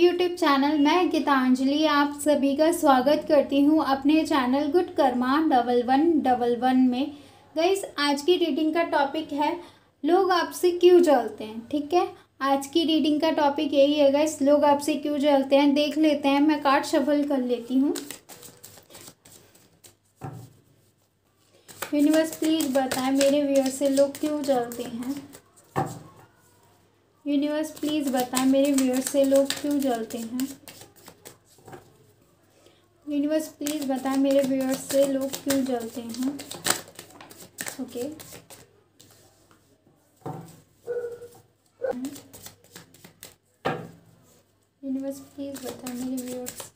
YouTube channel मैं गीतांजलि आप सभी का स्वागत करती हूँ अपने channel good karma double one double one में गईस आज की रीडिंग का टॉपिक है लोग आपसे क्यों जलते हैं ठीक है आज की रीडिंग का टॉपिक यही है गईस लोग आपसे क्यों जलते हैं देख लेते हैं मैं कार्ड शफल कर लेती हूँ यूनिवर्स प्लीज़ बताएं मेरे व्यूअर से लोग क्यों जलते हैं यूनिवर्स प्लीज़ बताएं मेरे व्यूअर्स से लोग क्यों जलते हैं यूनिवर्स प्लीज़ बताएं मेरे व्यूअर्स से लोग क्यों जलते हैं ओके यूनिवर्स प्लीज़ बताएं मेरे व्यूअर्स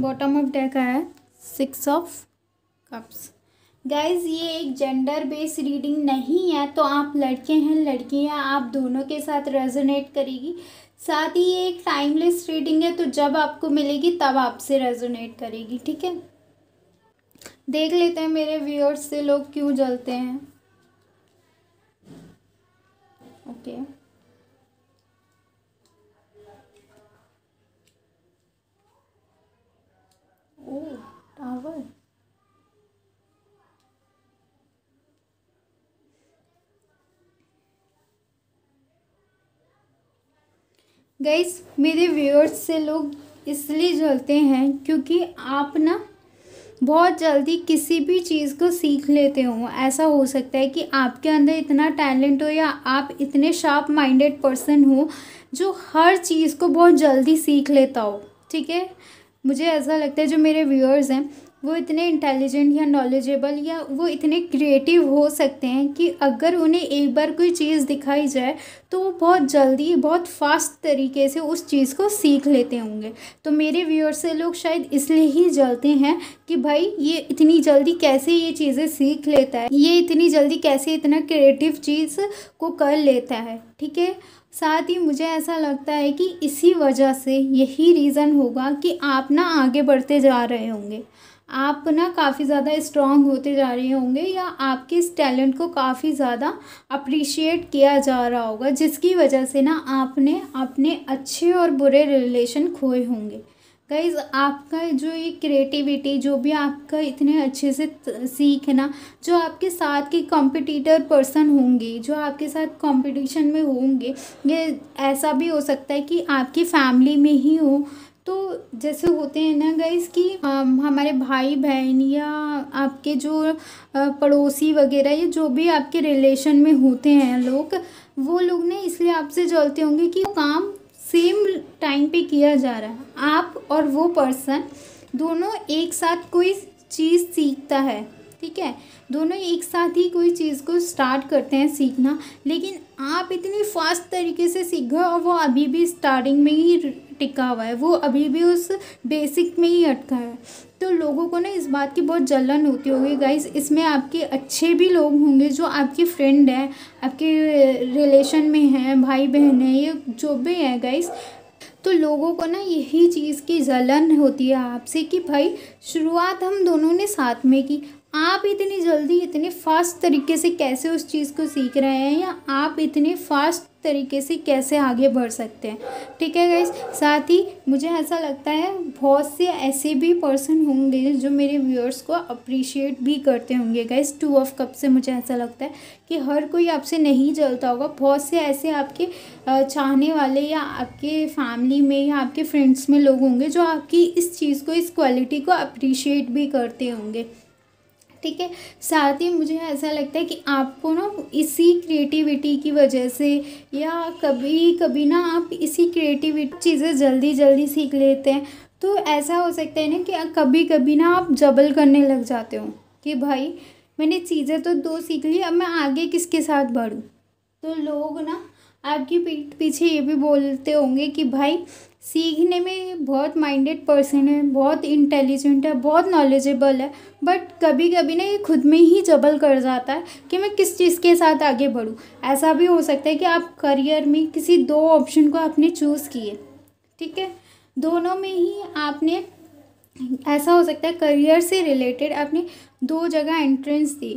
बॉटम ऑफ डेक है सिक्स ऑफ कप्स गाइज ये एक जेंडर बेस्ड रीडिंग नहीं है तो आप लड़के हैं लड़कियां आप दोनों के साथ रेजोनेट करेगी साथ ही ये एक टाइमलेस रीडिंग है तो जब आपको मिलेगी तब आपसे रेजोनेट करेगी ठीक है देख लेते हैं मेरे व्यूअर्स से लोग क्यों जलते हैं ओके okay. गाइस मेरे व्यूअर्स से लोग इसलिए जलते हैं क्योंकि आप ना बहुत जल्दी किसी भी चीज़ को सीख लेते हो ऐसा हो सकता है कि आपके अंदर इतना टैलेंट हो या आप इतने शार्प माइंडेड पर्सन हो जो हर चीज़ को बहुत जल्दी सीख लेता हो ठीक है मुझे ऐसा लगता है जो मेरे व्यूअर्स हैं वो इतने इंटेलिजेंट या नॉलेजेबल या वो इतने क्रिएटिव हो सकते हैं कि अगर उन्हें एक बार कोई चीज़ दिखाई जाए तो वो बहुत जल्दी बहुत फास्ट तरीके से उस चीज़ को सीख लेते होंगे तो मेरे व्यूअर से लोग शायद इसलिए ही जलते हैं कि भाई ये इतनी जल्दी कैसे ये चीज़ें सीख लेता है ये इतनी जल्दी कैसे इतना क्रिएटिव चीज़ को कर लेता है ठीक है साथ ही मुझे ऐसा लगता है कि इसी वजह से यही रीज़न होगा कि आप ना आगे बढ़ते जा रहे होंगे आप ना काफ़ी ज़्यादा स्ट्रॉन्ग होते जा रहे होंगे या आपके इस टैलेंट को काफ़ी ज़्यादा अप्रिशिएट किया जा रहा होगा जिसकी वजह से ना आपने अपने अच्छे और बुरे रिलेशन खोए होंगे गाइज आपका जो ये क्रिएटिविटी जो भी आपका इतने अच्छे से सीखना जो आपके साथ के कॉम्पिटिटर पर्सन होंगे जो आपके साथ कंपटीशन में होंगे ये ऐसा भी हो सकता है कि आपकी फैमिली में ही हो तो जैसे होते हैं ना गैस कि हमारे भाई बहन या आपके जो पड़ोसी वगैरह या जो भी आपके रिलेशन में होते हैं लोग वो लोग ने इसलिए आपसे जलते होंगे कि काम सेम टाइम पे किया जा रहा है आप और वो पर्सन दोनों एक साथ कोई चीज़ सीखता है ठीक है दोनों एक साथ ही कोई चीज़ को स्टार्ट करते हैं सीखना लेकिन आप इतनी फास्ट तरीके से सीख गए और वो अभी भी स्टार्टिंग में ही टिका हुआ है वो अभी भी उस बेसिक में ही अटका है तो लोगों को ना इस बात की बहुत जलन होती होगी गाइस इसमें आपके अच्छे भी लोग होंगे जो आपके फ्रेंड हैं आपके रिलेशन में हैं भाई बहन हैं ये जो भी हैं गाइस तो लोगों को ना यही चीज़ की जलन होती है आपसे कि भाई शुरुआत हम दोनों ने साथ में की आप इतनी जल्दी इतने फास्ट तरीके से कैसे उस चीज़ को सीख रहे हैं या आप इतने फास्ट तरीके से कैसे आगे बढ़ सकते हैं ठीक है गाइज साथ ही मुझे ऐसा लगता है बहुत से ऐसे भी पर्सन होंगे जो मेरे व्यूअर्स को अप्रिशिएट भी करते होंगे गाइज टू ऑफ कप से मुझे ऐसा लगता है कि हर कोई आपसे नहीं जलता होगा बहुत से ऐसे आपके चाहने वाले या आपके फैमिली में या आपके फ्रेंड्स में लोग होंगे जो आपकी इस चीज़ को इस क्वालिटी को अप्रिशिएट भी करते होंगे ठीक है साथ ही मुझे ऐसा लगता है कि आपको ना इसी क्रिएटिविटी की वजह से या कभी कभी ना आप इसी क्रिएटिविटी चीज़ें जल्दी जल्दी सीख लेते हैं तो ऐसा हो सकता है ना कि कभी कभी ना आप जबल करने लग जाते हो कि भाई मैंने चीज़ें तो दो सीख ली अब मैं आगे किसके साथ बढ़ूँ तो लोग ना आपकी पीठ पीछे ये भी बोलते होंगे कि भाई सीखने में बहुत माइंडेड पर्सन है बहुत इंटेलिजेंट है बहुत नॉलेजेबल है बट कभी कभी ना ये खुद में ही जबल कर जाता है कि मैं किस चीज़ के साथ आगे बढ़ूँ ऐसा भी हो सकता है कि आप करियर में किसी दो ऑप्शन को आपने चूज़ किए ठीक है दोनों में ही आपने ऐसा हो सकता है करियर से रिलेटेड आपने दो जगह एंट्रेंस दी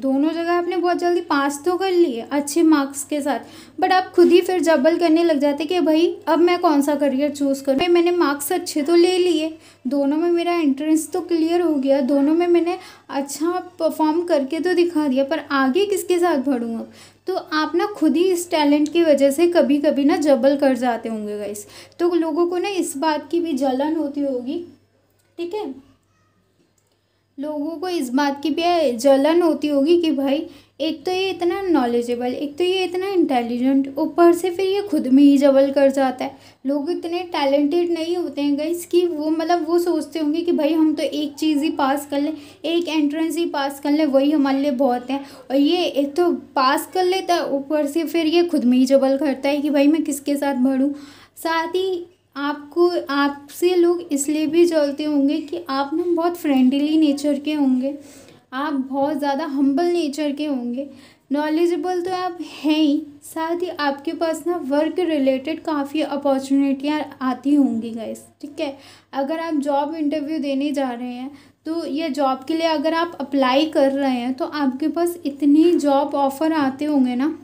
दोनों जगह आपने बहुत जल्दी पास तो कर लिए अच्छे मार्क्स के साथ बट आप खुद ही फिर जबल करने लग जाते कि भाई अब मैं कौन सा करियर चूज़ करूँ मैंने मार्क्स अच्छे तो ले लिए दोनों में मेरा एंट्रेंस तो क्लियर हो गया दोनों में मैंने अच्छा परफॉर्म करके तो दिखा दिया पर आगे किसके साथ बढ़ूँगा तो आप ना खुद ही इस टैलेंट की वजह से कभी कभी ना जबल कर जाते होंगे गाइस तो लोगों को ना इस बात की भी जलन होती होगी ठीक है लोगों को इस बात की भी जलन होती होगी कि भाई एक तो ये इतना नॉलेजेबल एक तो ये इतना इंटेलिजेंट ऊपर से फिर ये खुद में ही जबल कर जाता है लोग इतने टैलेंटेड नहीं होते हैं गई कि वो मतलब वो सोचते होंगे कि भाई हम तो एक चीज़ ही पास कर लें एक एंट्रेंस ही पास कर लें वही हमारे लिए बहुत है और ये एक तो पास कर लेता है ऊपर से फिर ये खुद में ही जबल करता है कि भाई मैं किसके साथ भरूँ साथ ही आपको आपसे लोग इसलिए भी जलते होंगे कि आप ना बहुत फ्रेंडली नेचर के होंगे आप बहुत ज़्यादा हम्बल नेचर के होंगे नॉलेजेबल तो आप हैं ही साथ ही आपके पास ना वर्क रिलेटेड काफ़ी अपॉर्चुनिटियाँ आती होंगी गाइस ठीक है अगर आप जॉब इंटरव्यू देने जा रहे हैं तो ये जॉब के लिए अगर आप अप्लाई कर रहे हैं तो आपके पास इतनी जॉब ऑफ़र आते होंगे ना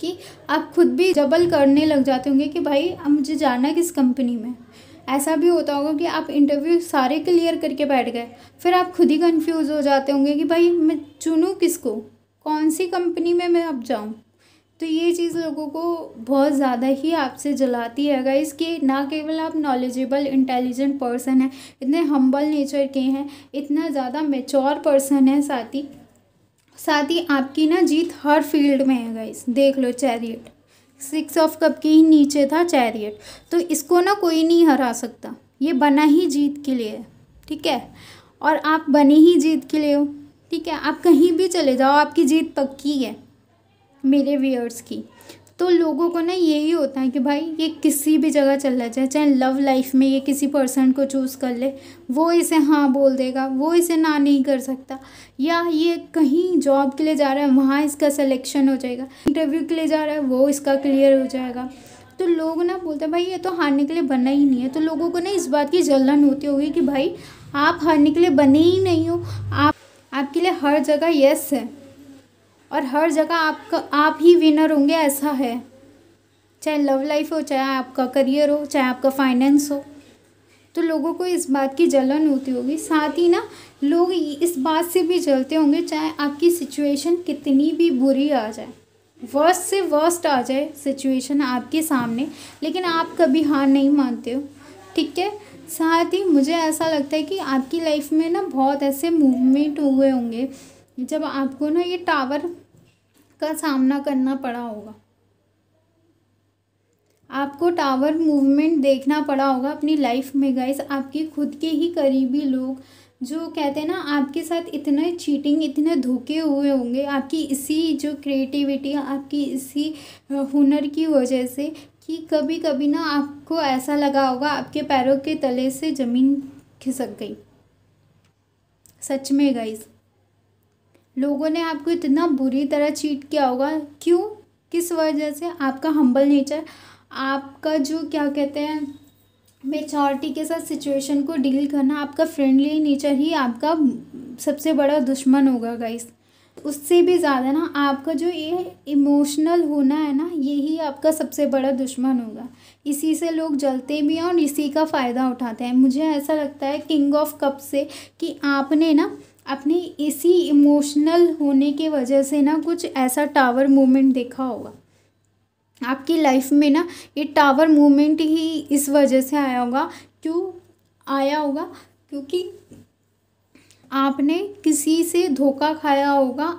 कि आप खुद भी जबल करने लग जाते होंगे कि भाई अब मुझे जाना है किस कंपनी में ऐसा भी होता होगा कि आप इंटरव्यू सारे क्लियर करके बैठ गए फिर आप खुद ही कंफ्यूज हो जाते होंगे कि भाई मैं चुनूँ किसको कौन सी कंपनी में मैं अब जाऊँ तो ये चीज़ लोगों को बहुत ज़्यादा ही आपसे जलाती है अगर इसके ना केवल आप नॉलेजेबल इंटेलिजेंट पर्सन हैं इतने हम्बल नेचर के हैं इतना ज़्यादा मेचोर पर्सन है साथ ही साथ ही आपकी ना जीत हर फील्ड में है गाइस देख लो चैरियट सिक्स ऑफ कप के ही नीचे था चैरियट तो इसको ना कोई नहीं हरा सकता ये बना ही जीत के लिए है ठीक है और आप बने ही जीत के लिए हो ठीक है आप कहीं भी चले जाओ आपकी जीत पक्की है मेरे व्यूअर्स की तो लोगों को ना यही होता है कि भाई ये किसी भी जगह चलना जाए चाहे लव लाइफ में ये किसी पर्सन को चूज़ कर ले वो इसे हाँ बोल देगा वो इसे ना नहीं कर सकता या ये कहीं जॉब के लिए जा रहा है वहाँ इसका सिलेक्शन हो जाएगा इंटरव्यू के लिए जा रहा है वो इसका क्लियर हो जाएगा तो लोग ना बोलते हैं भाई ये तो हारने के लिए बना ही नहीं है तो लोगों को ना इस बात की जलन होती होगी कि भाई आप हारने के लिए बने ही नहीं हो आप आपके लिए हर जगह यस है और हर जगह आपका आप ही विनर होंगे ऐसा है चाहे लव लाइफ हो चाहे आपका करियर हो चाहे आपका फाइनेंस हो तो लोगों को इस बात की जलन होती होगी साथ ही ना लोग इस बात से भी जलते होंगे चाहे आपकी सिचुएशन कितनी भी बुरी आ जाए वर्स्ट से वर्स्ट आ जाए सिचुएशन आपके सामने लेकिन आप कभी हार नहीं मानते हो ठीक है साथ ही मुझे ऐसा लगता है कि आपकी लाइफ में ना बहुत ऐसे मूवमेंट हुए होंगे जब आपको ना ये टावर का सामना करना पड़ा होगा आपको टावर मूवमेंट देखना पड़ा होगा अपनी लाइफ में गाइस आपके खुद के ही करीबी लोग जो कहते हैं ना आपके साथ इतने चीटिंग इतने धोखे हुए होंगे आपकी इसी जो क्रिएटिविटी आपकी इसी हुनर की वजह से कि कभी कभी ना आपको ऐसा लगा होगा आपके पैरों के तले से ज़मीन खिसक गई सच में गाइस लोगों ने आपको इतना बुरी तरह चीट किया होगा क्यों किस वजह से आपका हम्बल नेचर आपका जो क्या कहते हैं मेचॉरिटी के साथ सिचुएशन को डील करना आपका फ्रेंडली नेचर ही आपका सबसे बड़ा दुश्मन होगा गाइस उससे भी ज़्यादा ना आपका जो ये इमोशनल होना है ना यही आपका सबसे बड़ा दुश्मन होगा इसी से लोग जलते भी हैं और इसी का फ़ायदा उठाते हैं मुझे ऐसा लगता है किंग ऑफ कप से कि आपने ना आपने इसी इमोशनल होने के वजह से ना कुछ ऐसा टावर मोमेंट देखा होगा आपकी लाइफ में ना ये टावर मोमेंट ही इस वजह से आया होगा क्यों आया होगा क्योंकि आपने किसी से धोखा खाया होगा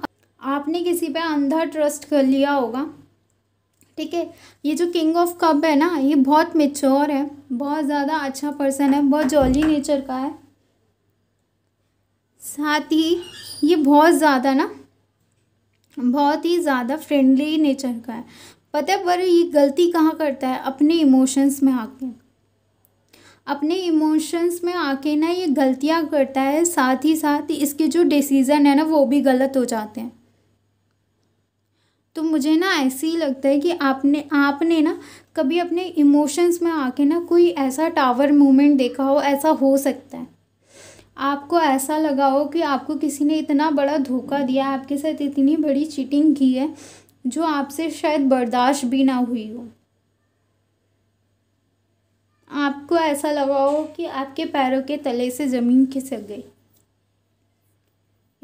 आपने किसी पे अंधा ट्रस्ट कर लिया होगा ठीक है ये जो किंग ऑफ कप है ना ये बहुत मेच्योर है बहुत ज़्यादा अच्छा पर्सन है बहुत जॉली नेचर का है साथ ही ये बहुत ज़्यादा ना बहुत ही ज़्यादा फ्रेंडली नेचर का है पता है पर ये गलती कहाँ करता है अपने इमोशंस में आके अपने इमोशंस में आके ना ये गलतियाँ करता है साथ ही साथ इसके जो डिसीज़न है ना वो भी गलत हो जाते हैं तो मुझे ना ऐसे ही लगता है कि आपने आपने ना कभी अपने इमोशंस में आके ना कोई ऐसा टावर मोमेंट देखा हो ऐसा हो सकता है आपको ऐसा लगा हो कि आपको किसी ने इतना बड़ा धोखा दिया आपके साथ इतनी बड़ी चीटिंग की है जो आपसे शायद बर्दाश्त भी ना हुई हो आपको ऐसा लगा हो कि आपके पैरों के तले से ज़मीन खिसक गई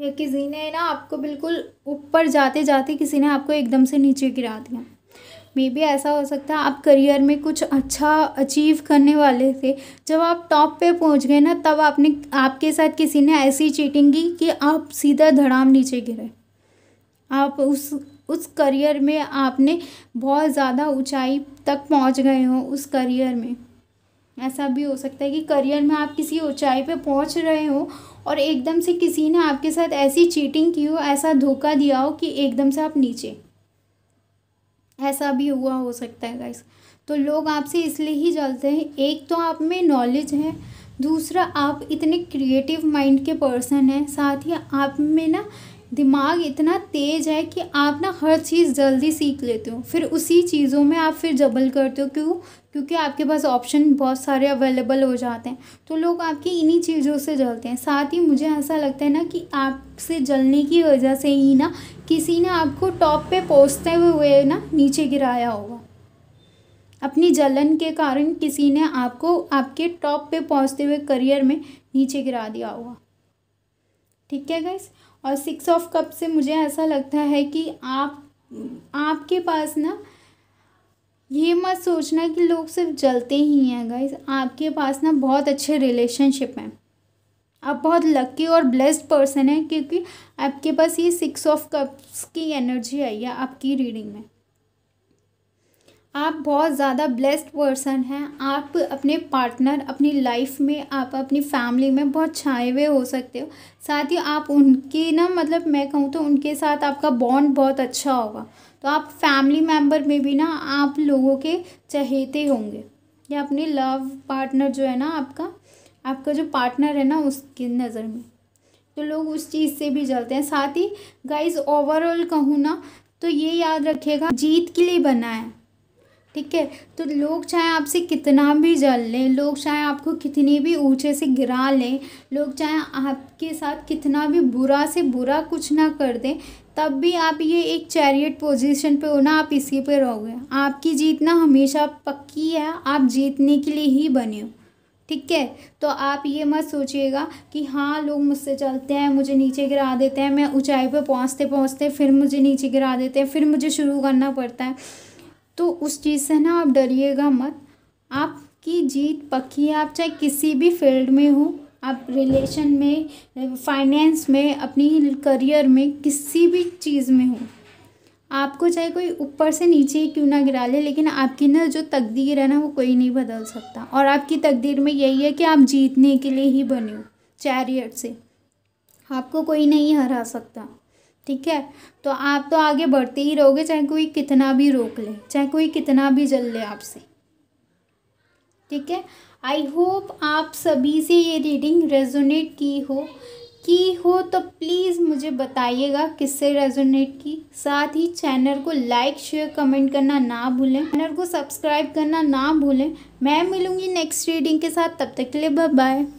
या किसी ने ना आपको बिल्कुल ऊपर जाते जाते किसी ने आपको एकदम से नीचे गिरा दिया मे बी ऐसा हो सकता है आप करियर में कुछ अच्छा अचीव करने वाले थे जब आप टॉप पे पहुंच गए ना तब आपने आपके साथ किसी ने ऐसी चीटिंग की कि आप सीधा धड़ाम नीचे गिरे आप उस उस करियर में आपने बहुत ज़्यादा ऊंचाई तक पहुंच गए हो उस करियर में ऐसा भी हो सकता है कि करियर में आप किसी ऊंचाई पे पहुंच रहे हो और एकदम से किसी ने आपके साथ ऐसी चीटिंग की हो ऐसा धोखा दिया हो कि एकदम से आप नीचे ऐसा भी हुआ हो सकता है गाइस तो लोग आपसे इसलिए ही जलते हैं एक तो आप में नॉलेज है दूसरा आप इतने क्रिएटिव माइंड के पर्सन हैं साथ ही आप में ना दिमाग इतना तेज है कि आप ना हर चीज़ जल्दी सीख लेते हो फिर उसी चीज़ों में आप फिर जबल करते हो क्यों क्योंकि आपके पास ऑप्शन बहुत सारे अवेलेबल हो जाते हैं तो लोग आपकी इन्हीं चीज़ों से जलते हैं साथ ही मुझे ऐसा लगता है ना कि आपसे जलने की वजह से ही ना किसी ने आपको टॉप पे पहुँचते हुए ना नीचे गिराया होगा अपनी जलन के कारण किसी ने आपको आपके टॉप पे पहुँचते हुए करियर में नीचे गिरा दिया होगा ठीक है गैस और सिक्स ऑफ कप से मुझे ऐसा लगता है कि आप आपके पास ना ये मत सोचना कि लोग सिर्फ जलते ही हैं गाइज आपके पास ना बहुत अच्छे रिलेशनशिप हैं आप बहुत लकी और ब्लेस्ड पर्सन हैं क्योंकि आपके पास ये सिक्स ऑफ कप्स की एनर्जी आई है आपकी रीडिंग में आप बहुत ज़्यादा ब्लेस्ड पर्सन हैं आप अपने पार्टनर अपनी लाइफ में आप अपनी फैमिली में बहुत छाए हुए हो सकते हो साथ ही आप उनके ना मतलब मैं कहूँ तो उनके साथ आपका बॉन्ड बहुत अच्छा होगा तो आप फैमिली मेम्बर में भी ना आप लोगों के चहेते होंगे या अपने लव पार्टनर जो है ना आपका आपका जो पार्टनर है ना उसकी नज़र में तो लोग उस चीज़ से भी जलते हैं साथ ही गाइज ओवरऑल कहूँ ना तो ये याद रखिएगा जीत के लिए बना है ठीक है तो लोग चाहे आपसे कितना भी जल लें लोग चाहे आपको कितनी भी ऊँचे से गिरा लें लोग चाहे आपके साथ कितना भी बुरा से बुरा कुछ ना कर दें तब भी आप ये एक चैरियट पोजीशन पे हो ना आप इसी पे रहोगे आपकी जीतना हमेशा पक्की है आप जीतने के लिए ही बने हो ठीक है तो आप ये मत सोचिएगा कि हाँ लोग मुझसे चलते हैं मुझे नीचे गिरा देते हैं मैं ऊंचाई पर पहुँचते पहुँचते फिर मुझे नीचे गिरा देते हैं फिर मुझे शुरू करना पड़ता है तो उस चीज़ से ना आप डरिएगा मत आपकी जीत पक्की है आप चाहे किसी भी फील्ड में हो आप रिलेशन में फाइनेंस में अपनी करियर में किसी भी चीज़ में हो आपको चाहे कोई ऊपर से नीचे ही क्यों ना गिरा ले लेकिन आपकी ना जो तकदीर है ना वो कोई नहीं बदल सकता और आपकी तकदीर में यही है कि आप जीतने के लिए ही बने हो चैरियट से आपको कोई नहीं हरा सकता ठीक है तो आप तो आगे बढ़ते ही रहोगे चाहे कोई कितना भी रोक ले चाहे कोई कितना भी जल ले आपसे ठीक है आई होप आप सभी से ये रीडिंग रेजोनेट की हो की हो तो प्लीज़ मुझे बताइएगा किससे रेजोनेट की साथ ही चैनल को लाइक शेयर कमेंट करना ना भूलें चैनल को सब्सक्राइब करना ना भूलें मैं मिलूँगी नेक्स्ट रीडिंग के साथ तब तक के लिए बाय बाय